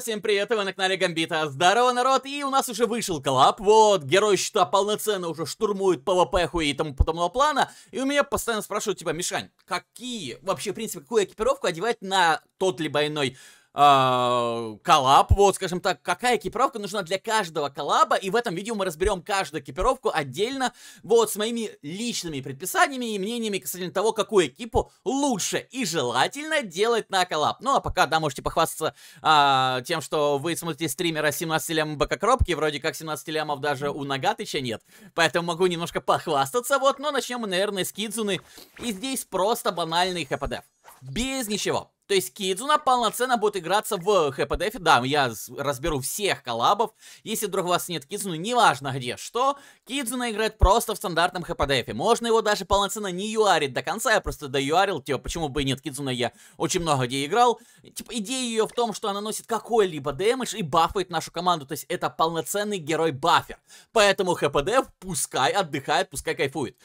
всем привет, вы на канале Гамбита. Здорово, народ, и у нас уже вышел коллап. Вот, герой щита полноценно уже штурмует ПВП хуй и тому подобного плана. И у меня постоянно спрашивают, типа, Мишань, какие, вообще, в принципе, какую экипировку одевать на тот либо иной э, коллаб, вот, скажем так, какая экипировка нужна для каждого коллаба, и в этом видео мы разберем каждую экипировку отдельно, вот, с моими личными предписаниями и мнениями касательно того, какую экипу лучше и желательно делать на коллаб. Ну, а пока, да, можете похвастаться э, тем, что вы смотрите стримера 17 лям бококропки, вроде как 17 лямов даже у Нагатыча нет, поэтому могу немножко похвастаться, вот, но начнем мы, наверное, с Кидзуны, и здесь просто банальный хпд без ничего. То есть Кидзуна полноценно будет играться в ХПДФ. Да, я разберу всех коллабов. Если вдруг у вас нет Кидзуны, ну, неважно где что, Кидзуна играет просто в стандартном ХПДФ. Можно его даже полноценно не юарить до конца. Я просто доюарил, типа, почему бы и нет Кидзуна, я очень много где играл. Типа, идея ее в том, что она носит какой-либо дэмэдж и бафает нашу команду. То есть это полноценный герой-бафер. Поэтому ХПДФ пускай отдыхает, пускай кайфует.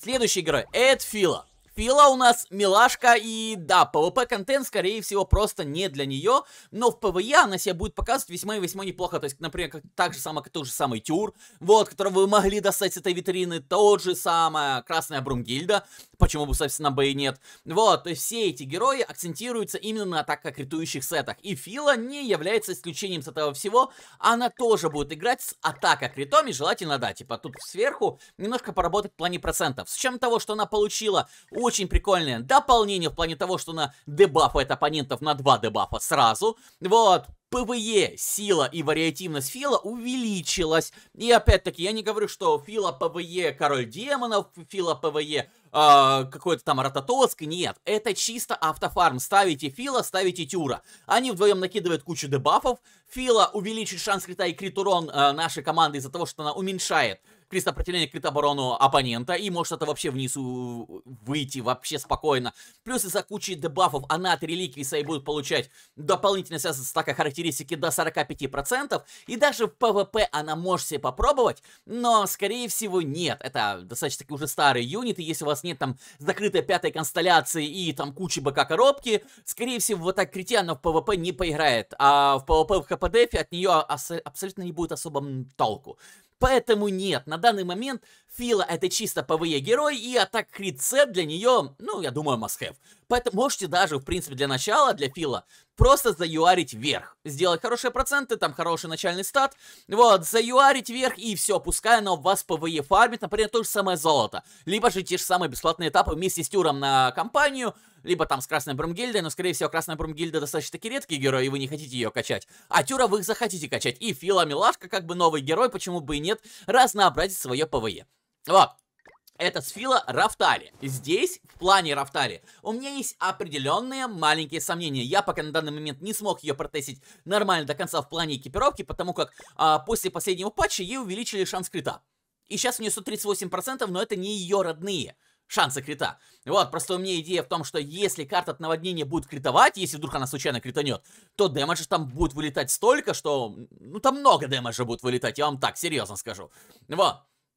Следующий герой — Эдфила. Фила у нас милашка, и да, PvP-контент, скорее всего, просто не для нее, но в PvE она себя будет показывать весьма и весьма неплохо, то есть, например, как, так же самое, как тот же самый Тюр, вот, которого вы могли достать с этой витрины, тот же самая Красная Брумгильда, почему бы, собственно, бы и нет, вот, то есть все эти герои акцентируются именно на атаках критующих сетах, и Фила не является исключением с этого всего, она тоже будет играть с атака и желательно, да, типа, тут сверху немножко поработать в плане процентов, с чем того, что она получила очень прикольное дополнение в плане того, что она дебафает оппонентов на два дебафа сразу. Вот, ПВЕ сила и вариативность Фила увеличилась. И опять-таки, я не говорю, что Фила ПВЕ король демонов, Фила ПВЕ э, какой-то там рототоск, Нет, это чисто автофарм. Ставите Фила, ставите Тюра. Они вдвоем накидывают кучу дебафов. Фила увеличит шанс крита и крит урон э, а, нашей команды из-за того, что она уменьшает при сопротивлении крит оборону оппонента и может это вообще вниз выйти вообще спокойно. Плюс из-за кучи дебафов она от реликвий своей будет получать дополнительный связь стака характеристики до 45%. И даже в ПВП она может себе попробовать, но скорее всего нет. Это достаточно таки уже старый юнит, и если у вас нет там закрытой пятой констелляции и там кучи БК коробки, скорее всего вот так крите она в ПВП не поиграет, а в ПВП в хпдф от нее абсолютно не будет особо толку. Поэтому нет, на данный момент Фила это чисто ПВЕ e герой, и атак крит сет для нее, ну, я думаю, must have. Поэтому можете даже, в принципе, для начала, для Фила, просто заюарить вверх. Сделать хорошие проценты, там хороший начальный стат. Вот, заюарить вверх и все, пускай оно вас ПВЕ фармит, например, то же самое золото. Либо же те же самые бесплатные этапы вместе с Тюром на компанию, либо там с Красной Бромгильдой, но, скорее всего, Красная Бромгильда достаточно-таки редкий герой, и вы не хотите ее качать. А Тюра вы захотите качать. И Фила Милашка, как бы новый герой, почему бы и нет, разнообразить свое ПВЕ. Вот это с Фила Рафтали. Здесь, в плане Рафтали, у меня есть определенные маленькие сомнения. Я пока на данный момент не смог ее протестить нормально до конца в плане экипировки, потому как а, после последнего патча ей увеличили шанс крита. И сейчас у нее 138%, но это не ее родные шансы крита. Вот, просто у меня идея в том, что если карта от наводнения будет критовать, если вдруг она случайно кританет, то дэмэджа там будет вылетать столько, что... Ну, там много дэмэджа будет вылетать, я вам так серьезно скажу. Вот.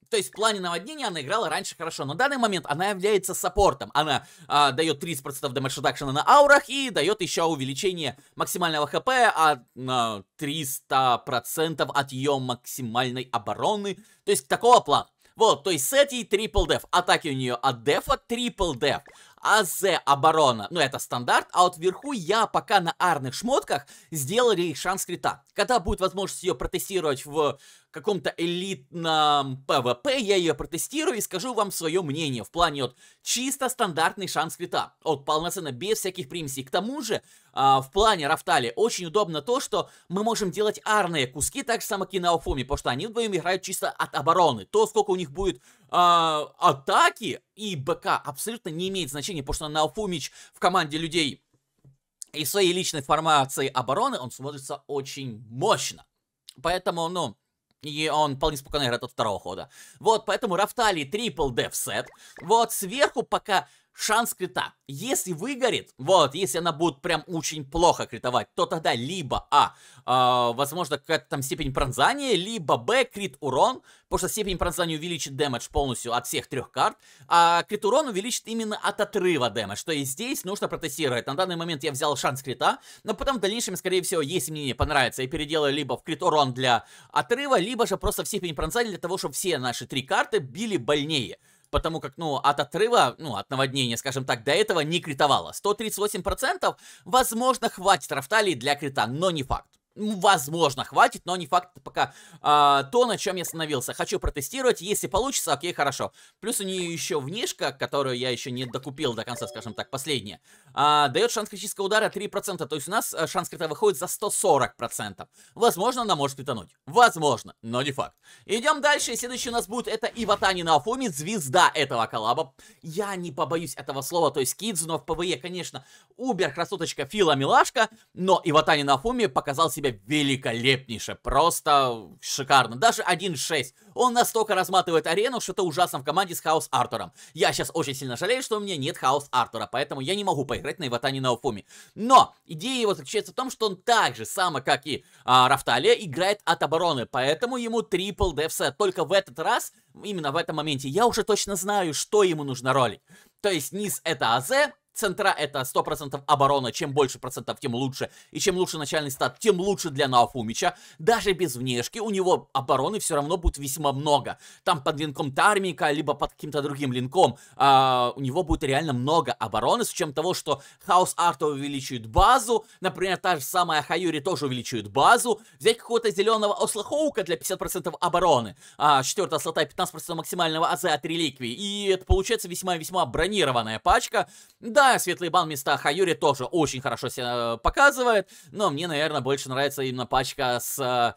То есть в плане наводнения она играла раньше хорошо. На данный момент она является саппортом. Она а, дает 30% damage reduction на аурах и дает еще увеличение максимального хп от а, 300% от ее максимальной обороны. То есть такого плана. Вот, то есть сет ей трипл деф. Атаки у нее от дефа трипл деф. АЗ оборона, ну это стандарт, а вот вверху я пока на арных шмотках сделали шанс крита. Когда будет возможность ее протестировать в каком-то элитном ПВП, я ее протестирую и скажу вам свое мнение в плане вот чисто стандартный шанс крита, вот полноценно без всяких примесей. К тому же, а, в плане Рафтали очень удобно то, что мы можем делать арные куски, так же само Кинаофуми, потому что они вдвоем играют чисто от обороны. То, сколько у них будет а, атаки и БК абсолютно не имеет значения, потому что Наофумич в команде людей и своей личной формации обороны он смотрится очень мощно. Поэтому, ну, и он вполне спокойно играет от второго хода. Вот, поэтому Рафталий трипл деф сет. Вот, сверху пока шанс крита. Если выгорит, вот, если она будет прям очень плохо критовать, то тогда либо А, э, возможно, какая-то там степень пронзания, либо Б, крит урон, потому что степень пронзания увеличит дэмэдж полностью от всех трех карт, а крит урон увеличит именно от отрыва дэмэдж, что и здесь нужно протестировать. На данный момент я взял шанс крита, но потом в дальнейшем, скорее всего, если мне не понравится, я переделаю либо в крит урон для отрыва, либо же просто в степень пронзания для того, чтобы все наши три карты били больнее потому как, ну, от отрыва, ну, от наводнения, скажем так, до этого не критовало. 138% возможно хватит Рафталии для крита, но не факт. Ну, возможно, хватит, но не факт пока а, то, на чем я остановился. Хочу протестировать, если получится, окей, хорошо. Плюс у нее еще внешка, которую я еще не докупил до конца, скажем так, последняя, а, дает шанс критического удара 3%, то есть у нас э, шанс крита выходит за 140%. Возможно, она может притонуть. Возможно, но не факт. Идем дальше, следующий у нас будет это Иватани на Афуме, звезда этого коллаба. Я не побоюсь этого слова, то есть Кидзуно в ПВЕ, конечно, убер красоточка Фила Милашка, но Иватани на Афуме показал себя себя великолепнейше, просто шикарно. Даже 1-6. Он настолько разматывает арену, что это ужасно в команде с Хаус Артуром. Я сейчас очень сильно жалею, что у меня нет Хаус Артура, поэтому я не могу поиграть на Иватане Науфуми. Но идея его заключается в том, что он так же, само как и а, Рафталия, играет от обороны, поэтому ему трипл дефсет. Только в этот раз, именно в этом моменте, я уже точно знаю, что ему нужно ролить. То есть низ это АЗ, Центра это 100% оборона, чем больше процентов, тем лучше. И чем лучше начальный стат, тем лучше для Наофумича. Даже без внешки у него обороны все равно будет весьма много. Там под линком Тармика, либо под каким-то другим линком, э, у него будет реально много обороны, с учетом того, что Хаус Арта увеличивает базу, например, та же самая Хаюри тоже увеличивает базу. Взять какого-то зеленого Ослахоука для 50% обороны, э, 4 слота и 15% максимального АЗ от реликвии. И это получается весьма-весьма бронированная пачка. Да, да, светлый бан места Хаюри тоже очень хорошо себя э, показывает, но мне, наверное, больше нравится именно пачка с... Э,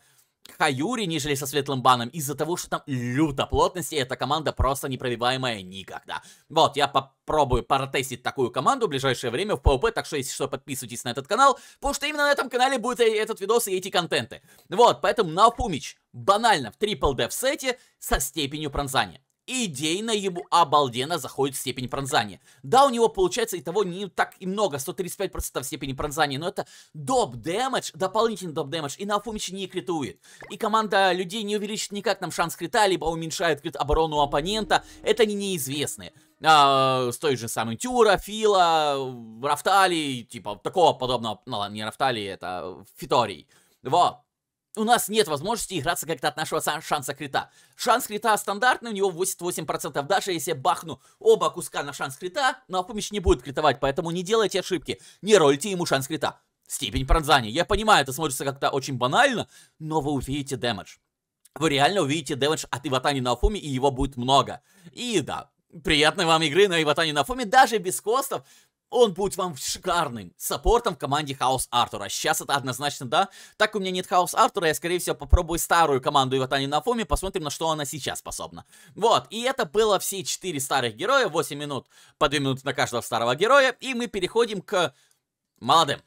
Хаюри, нежели со Светлым Баном, из-за того, что там люто плотности, эта команда просто непробиваемая никогда. Вот, я попробую протестить такую команду в ближайшее время в PvP, так что, если что, подписывайтесь на этот канал, потому что именно на этом канале будет этот видос и эти контенты. Вот, поэтому Навпумич банально в трипл деф сете со степенью пронзания идейно ему обалденно заходит степень пронзания. Да, у него получается и того не так и много, 135% степени пронзания, но это доп дэмэдж, дополнительный доп дэмэдж, и на Афумичи не критует. И команда людей не увеличит никак нам шанс крита, либо уменьшает крит оборону оппонента, это не неизвестные. А, с той же самой Тюра, Фила, Рафтали, типа такого подобного, ну ладно, не Рафтали, это Фиторий. Вот у нас нет возможности играться как-то от нашего шанса крита. Шанс крита стандартный, у него 88%. Даже если я бахну оба куска на шанс крита, но помощь не будет критовать, поэтому не делайте ошибки. Не рольте ему шанс крита. Степень пронзания. Я понимаю, это смотрится как-то очень банально, но вы увидите дэмэдж. Вы реально увидите дэмэдж от Иватани Наофуми, и его будет много. И да, приятной вам игры на Иватани на Фуме, даже без костов он будет вам шикарным саппортом в команде Хаус Артура. Сейчас это однозначно да. Так у меня нет Хаус Артура, я, скорее всего, попробую старую команду Иватани на Фоме, посмотрим, на что она сейчас способна. Вот, и это было все 4 старых героя, 8 минут, по 2 минуты на каждого старого героя, и мы переходим к молодым.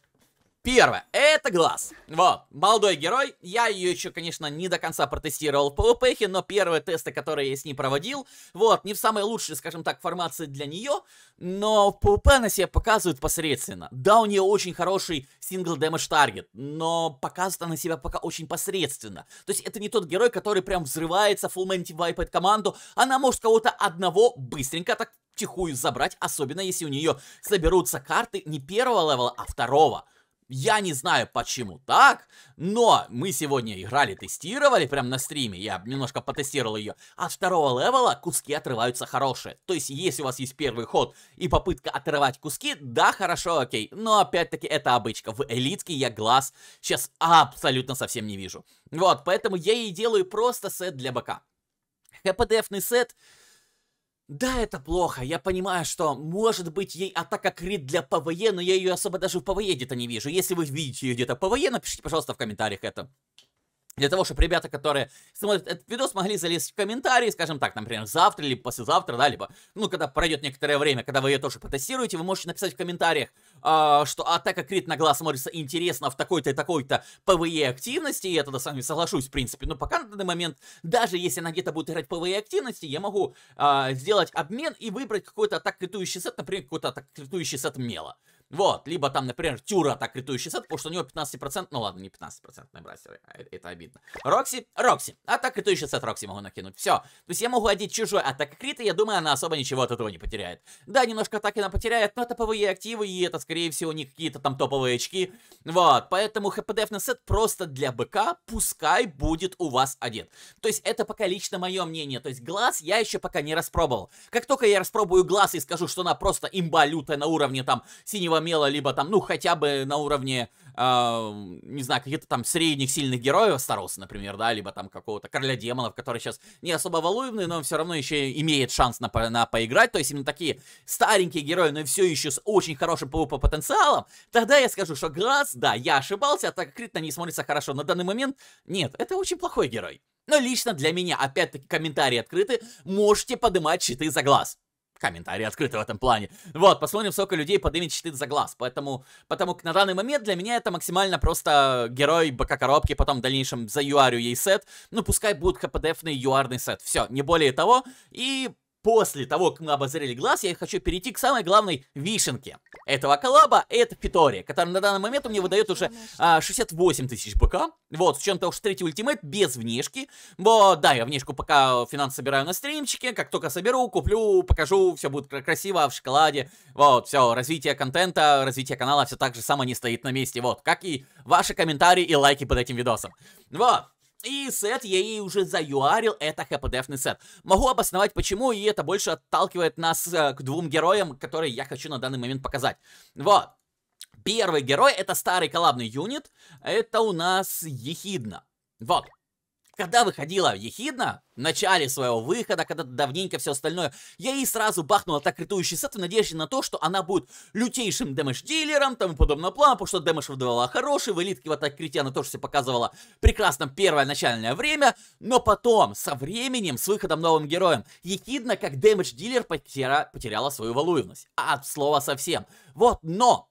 Первое. Это глаз. Вот. Молодой герой. Я ее еще, конечно, не до конца протестировал в PvP, но первые тесты, которые я с ней проводил, вот, не в самой лучшей, скажем так, формации для нее, но в PvP она себя показывает посредственно. Да, у нее очень хороший сингл дэмэдж таргет, но показывает она себя пока очень посредственно. То есть это не тот герой, который прям взрывается, фулменти вайпает команду, она может кого-то одного быстренько так тихую забрать, особенно если у нее соберутся карты не первого левела, а второго. Я не знаю, почему так, но мы сегодня играли, тестировали прям на стриме, я немножко потестировал ее. От второго левела куски отрываются хорошие. То есть, если у вас есть первый ход и попытка отрывать куски, да, хорошо, окей. Но опять-таки это обычка. В элитке я глаз сейчас абсолютно совсем не вижу. Вот, поэтому я и делаю просто сет для бока. ХПДФный сет да, это плохо. Я понимаю, что может быть ей атака крит для ПВЕ, но я ее особо даже в ПВЕ где-то не вижу. Если вы видите ее где-то в ПВЕ, напишите, пожалуйста, в комментариях это для того, чтобы ребята, которые смотрят этот видос, могли залезть в комментарии, скажем так, например, завтра или послезавтра, да, либо, ну, когда пройдет некоторое время, когда вы ее тоже потестируете, вы можете написать в комментариях, э, что атака крит на глаз смотрится интересно в такой-то и такой-то ПВЕ e активности, и я тогда с вами соглашусь, в принципе, но пока на данный момент, даже если она где-то будет играть ПВЕ e активности, я могу э, сделать обмен и выбрать какой-то атак критующий сет, например, какой-то атак критующий сет мела. Вот, либо там, например, Тюра так критующий сет, потому что у него 15%, ну ладно, не 15% брасеры, э, это обидно. Рокси, Рокси, атак критующий сет Рокси могу накинуть, все. То есть я могу одеть чужой атака крит, и я думаю, она особо ничего от этого не потеряет. Да, немножко атаки она потеряет, но это ПВЕ активы, и это, скорее всего, не какие-то там топовые очки. Вот, поэтому хпдф на сет просто для БК, пускай будет у вас одет. То есть это пока лично мое мнение, то есть глаз я еще пока не распробовал. Как только я распробую глаз и скажу, что она просто имба лютая на уровне там синего ошеломело, либо там, ну, хотя бы на уровне, э, не знаю, каких-то там средних сильных героев Староса, например, да, либо там какого-то короля демонов, который сейчас не особо валуевный, но все равно еще имеет шанс на, на поиграть, то есть именно такие старенькие герои, но все еще с очень хорошим по потенциалом, тогда я скажу, что Глаз, да, я ошибался, а так как Крит на ней смотрится хорошо, на данный момент нет, это очень плохой герой. Но лично для меня, опять-таки, комментарии открыты, можете поднимать щиты за глаз комментарии открыты в этом плане. Вот, посмотрим, сколько людей поднимет щиты за глаз. Поэтому, потому на данный момент для меня это максимально просто герой БК-коробки, потом в дальнейшем за юарю ей сет. Ну, пускай будет хпдфный юарный сет. Все, не более того. И после того, как мы обозрели глаз, я хочу перейти к самой главной вишенке этого коллаба. Это Фитория, который на данный момент у меня выдает уже а, 68 тысяч БК. Вот, с чем-то уж третий ультимейт без внешки. Вот, да, я внешку пока финанс собираю на стримчике. Как только соберу, куплю, покажу, все будет красиво, в шоколаде. Вот, все, развитие контента, развитие канала все так же само не стоит на месте. Вот, как и ваши комментарии и лайки под этим видосом. Вот. И сет я ей уже заюарил, это хпдфный сет. Могу обосновать почему, и это больше отталкивает нас э, к двум героям, которые я хочу на данный момент показать. Вот. Первый герой это старый коллабный юнит, это у нас Ехидна. Вот когда выходила Ехидна, в начале своего выхода, когда давненько все остальное, я ей сразу бахнула так критующий сет в надежде на то, что она будет лютейшим дэмэдж-дилером, тому подобного плана, потому что дэмэдж выдавала хороший, в элитке в атаке крите она тоже все показывала прекрасно первое начальное время, но потом, со временем, с выходом новым героем, Ехидна как дэмэдж-дилер потеря, потеряла свою валуевность. А от слова совсем. Вот, но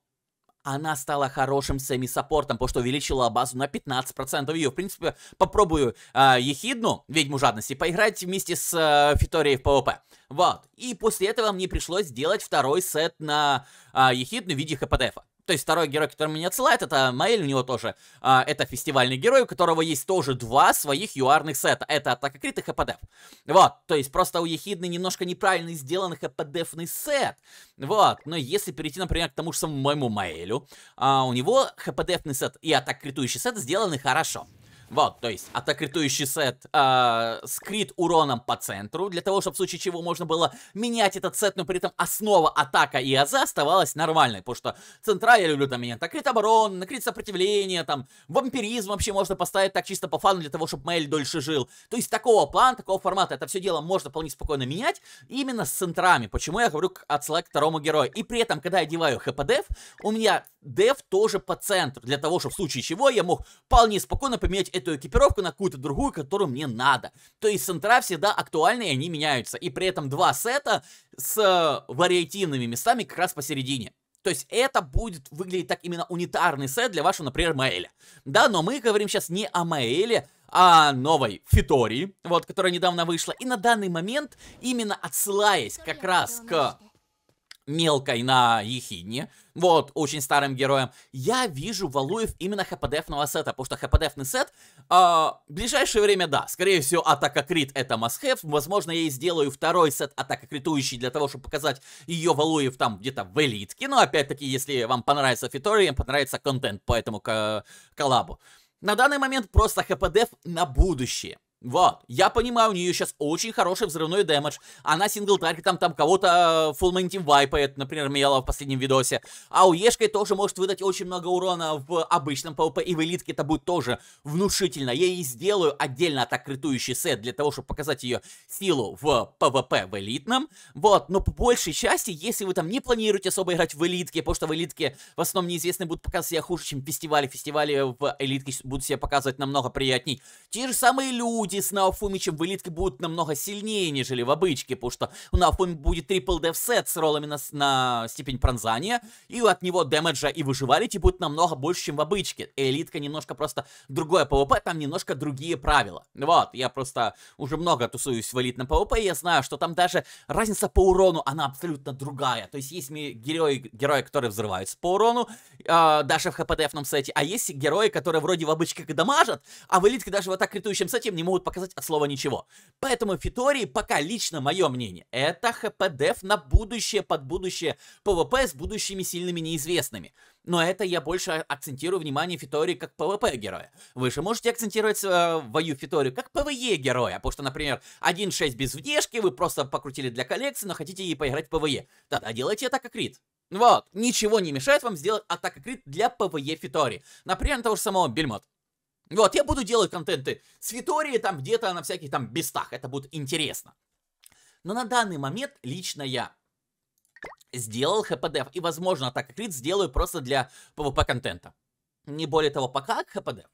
она стала хорошим семи-саппортом, потому что увеличила базу на 15%. Ее, в принципе, попробую э, Ехидну, Ведьму Жадности, поиграть вместе с э, Фиторией в ПВП. Вот. И после этого мне пришлось сделать второй сет на э, Ехидну в виде ХПДФа. То есть второй герой, который меня отсылает, это Маэль, у него тоже, а, это фестивальный герой, у которого есть тоже два своих юарных сета. Это атака крит и хпдеф. Вот, то есть просто у Ехидны немножко неправильно сделан хпдефный сет. Вот, но если перейти, например, к тому же самому моему Маэлю, а, у него хпдефный сет и атака критующий сет сделаны хорошо. Вот, то есть атакретующий сет э, а, скрит уроном по центру, для того, чтобы в случае чего можно было менять этот сет, но при этом основа атака и аза оставалась нормальной, потому что центра я люблю там менять, накрыт оборону, накрыт сопротивление, там, вампиризм вообще можно поставить так чисто по фану, для того, чтобы мэль дольше жил. То есть такого плана, такого формата, это все дело можно вполне спокойно менять, именно с центрами, почему я говорю отсылать к второму герою. И при этом, когда я деваю хп-деф, у меня деф тоже по центру, для того, чтобы в случае чего я мог вполне спокойно поменять эту экипировку на какую-то другую, которую мне надо. То есть центра всегда актуальны, и они меняются. И при этом два сета с э, вариативными местами как раз посередине. То есть это будет выглядеть так именно унитарный сет для вашего, например, Маэля. Да, но мы говорим сейчас не о Маэле, а новой Фитории, вот, которая недавно вышла. И на данный момент, именно отсылаясь как раз к мелкой на Ехидне, вот, очень старым героем, я вижу Валуев именно хпдфного сета, потому что хпдфный сет э, в ближайшее время, да, скорее всего, атака крит это must возможно, я и сделаю второй сет атака критующий для того, чтобы показать ее Валуев там где-то в элитке, но опять-таки, если вам понравится фитория, понравится контент по этому коллабу. На данный момент просто хпдф на будущее. Вот, я понимаю, у нее сейчас очень хороший взрывной дэмэдж. Она сингл таргетом там кого-то фулментим э, вайпает, например, Мела в последнем видосе. А у Ешкой тоже может выдать очень много урона в обычном ПВП, и в элитке это будет тоже внушительно. Я ей сделаю отдельно атакритующий сет для того, чтобы показать ее силу в ПВП в элитном. Вот, но по большей части, если вы там не планируете особо играть в элитке, потому что в элитке в основном неизвестные будут показывать себя хуже, чем фестивали. Фестивали в элитке будут себя показывать намного приятней. Те же самые люди студии с Науфумичем в элитке будут намного сильнее, нежели в обычке, потому что у Науфуми будет трипл деф сет с роллами на, на степень пронзания, и от него дэмэджа и выживалити будет намного больше, чем в обычке. Элитка немножко просто другое ПВП, там немножко другие правила. Вот, я просто уже много тусуюсь в элитном ПВП, и я знаю, что там даже разница по урону, она абсолютно другая. То есть есть герои, герои которые взрываются по урону, э, даже в хпдфном сете, а есть герои, которые вроде в обычке дамажат, а в элитке даже вот так критующим сетем не могут могут показать от слова ничего. Поэтому Фитории пока лично мое мнение, это хпдф на будущее под будущее ПВП с будущими сильными неизвестными. Но это я больше акцентирую внимание Фитории как ПВП героя. Вы же можете акцентировать э, вою Фиторию как ПВЕ героя, потому что, например, 1.6 без внешки, вы просто покрутили для коллекции, но хотите и поиграть в ПВЕ. Тогда делайте это как Крит. Вот, ничего не мешает вам сделать атака крит для ПВЕ Фитори. Например, того же самого Бельмот. Вот, я буду делать контенты с Витории там где-то на всяких там бестах, это будет интересно. Но на данный момент лично я сделал ХПД, и возможно так как Рид сделаю просто для ПВП контента. Не более того, пока ХПД.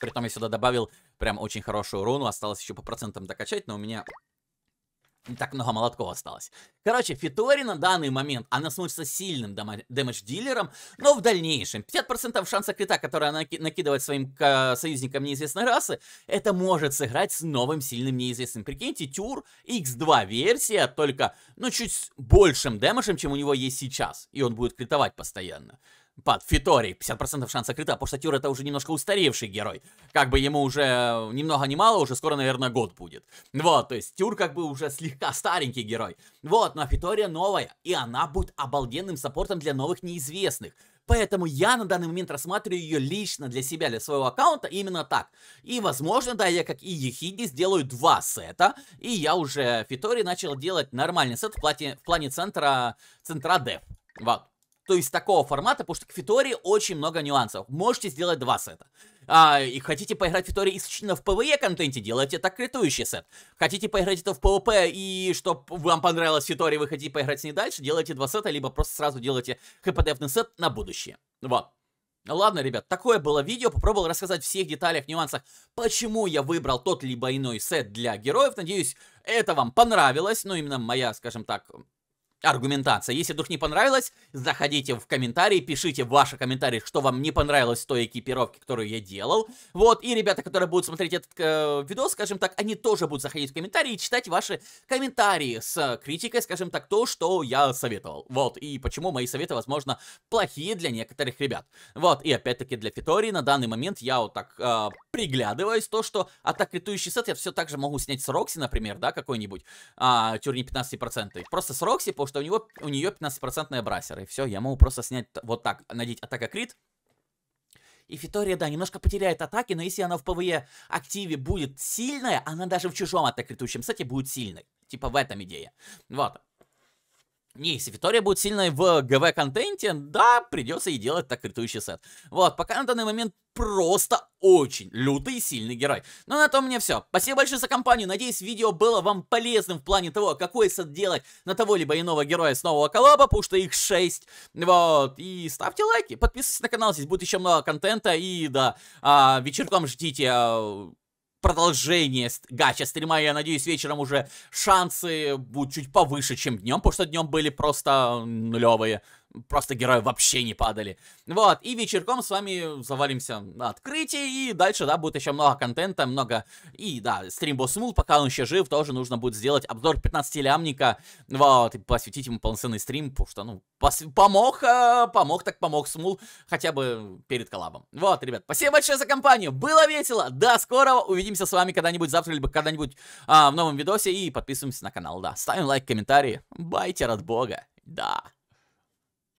Притом я сюда добавил прям очень хорошую руну, осталось еще по процентам докачать, но у меня не так много молотков осталось. Короче, Фитори на данный момент, она становится сильным дэмэдж-дилером, но в дальнейшем 50% шанса крита, который она накидывает своим союзникам неизвестной расы, это может сыграть с новым сильным неизвестным. Прикиньте, Тюр X2 версия, только, ну, чуть большим дэмэджем, чем у него есть сейчас, и он будет критовать постоянно под Фитори. 50% шанса крита, потому что Тюр это уже немножко устаревший герой. Как бы ему уже ни много ни мало, уже скоро, наверное, год будет. Вот, то есть Тюр как бы уже слегка старенький герой. Вот, но Фитория новая, и она будет обалденным саппортом для новых неизвестных. Поэтому я на данный момент рассматриваю ее лично для себя, для своего аккаунта именно так. И возможно, да, я как и Ехиди сделаю два сета. И я уже Фитори начал делать нормальный сет в, плате, в плане центра, центра деф. Вот то есть такого формата, потому что к Фитории очень много нюансов. Можете сделать два сета. А, и хотите поиграть в Фитории исключительно в PvE контенте, делайте так критующий сет. Хотите поиграть это в PvP и чтобы вам понравилось Фитория, вы хотите поиграть с ней дальше, делайте два сета, либо просто сразу делайте хпдфный сет на будущее. Вот. Ну ладно, ребят, такое было видео. Попробовал рассказать всех деталях, нюансах, почему я выбрал тот либо иной сет для героев. Надеюсь, это вам понравилось. Ну, именно моя, скажем так, аргументация. Если вдруг не понравилось, заходите в комментарии, пишите ваши комментарии, что вам не понравилось в той экипировке, которую я делал. Вот, и ребята, которые будут смотреть этот э, видос, скажем так, они тоже будут заходить в комментарии и читать ваши комментарии с критикой, скажем так, то, что я советовал. Вот, и почему мои советы, возможно, плохие для некоторых ребят. Вот, и опять-таки для Фитории на данный момент я вот так э, приглядываюсь, то, что атак летующий сет я все так же могу снять с Рокси, например, да, какой-нибудь, а, тюрни 15%. Просто с Рокси по что у него у нее 15% брасеры И все, я могу просто снять вот так, надеть атака крит. И Фитория, да, немножко потеряет атаки, но если она в ПВЕ активе будет сильная, она даже в чужом атакритущем сете будет сильной. Типа в этом идея. Вот. Не, если Витория будет сильной в ГВ-контенте, да, придется и делать так критующий сет. Вот, пока на данный момент просто очень лютый и сильный герой. Ну, на том мне все. Спасибо большое за компанию. Надеюсь, видео было вам полезным в плане того, какой сет делать на того либо иного героя с нового коллаба, потому что их 6. Вот. И ставьте лайки, подписывайтесь на канал, здесь будет еще много контента. И да, а, вечерком ждите... А, продолжение гача стрима. Я надеюсь, вечером уже шансы будут чуть повыше, чем днем, потому что днем были просто нулевые просто герои вообще не падали. Вот, и вечерком с вами завалимся на открытие, и дальше, да, будет еще много контента, много... И, да, стрим Босмул, пока он еще жив, тоже нужно будет сделать обзор 15-лямника, вот, и посвятить ему полноценный стрим, потому что, ну, пос... помог, э, помог так помог Смул, хотя бы перед коллабом. Вот, ребят, спасибо большое за компанию, было весело, до скорого, увидимся с вами когда-нибудь завтра, либо когда-нибудь э, в новом видосе, и подписываемся на канал, да, ставим лайк, комментарии, байтер от бога, да.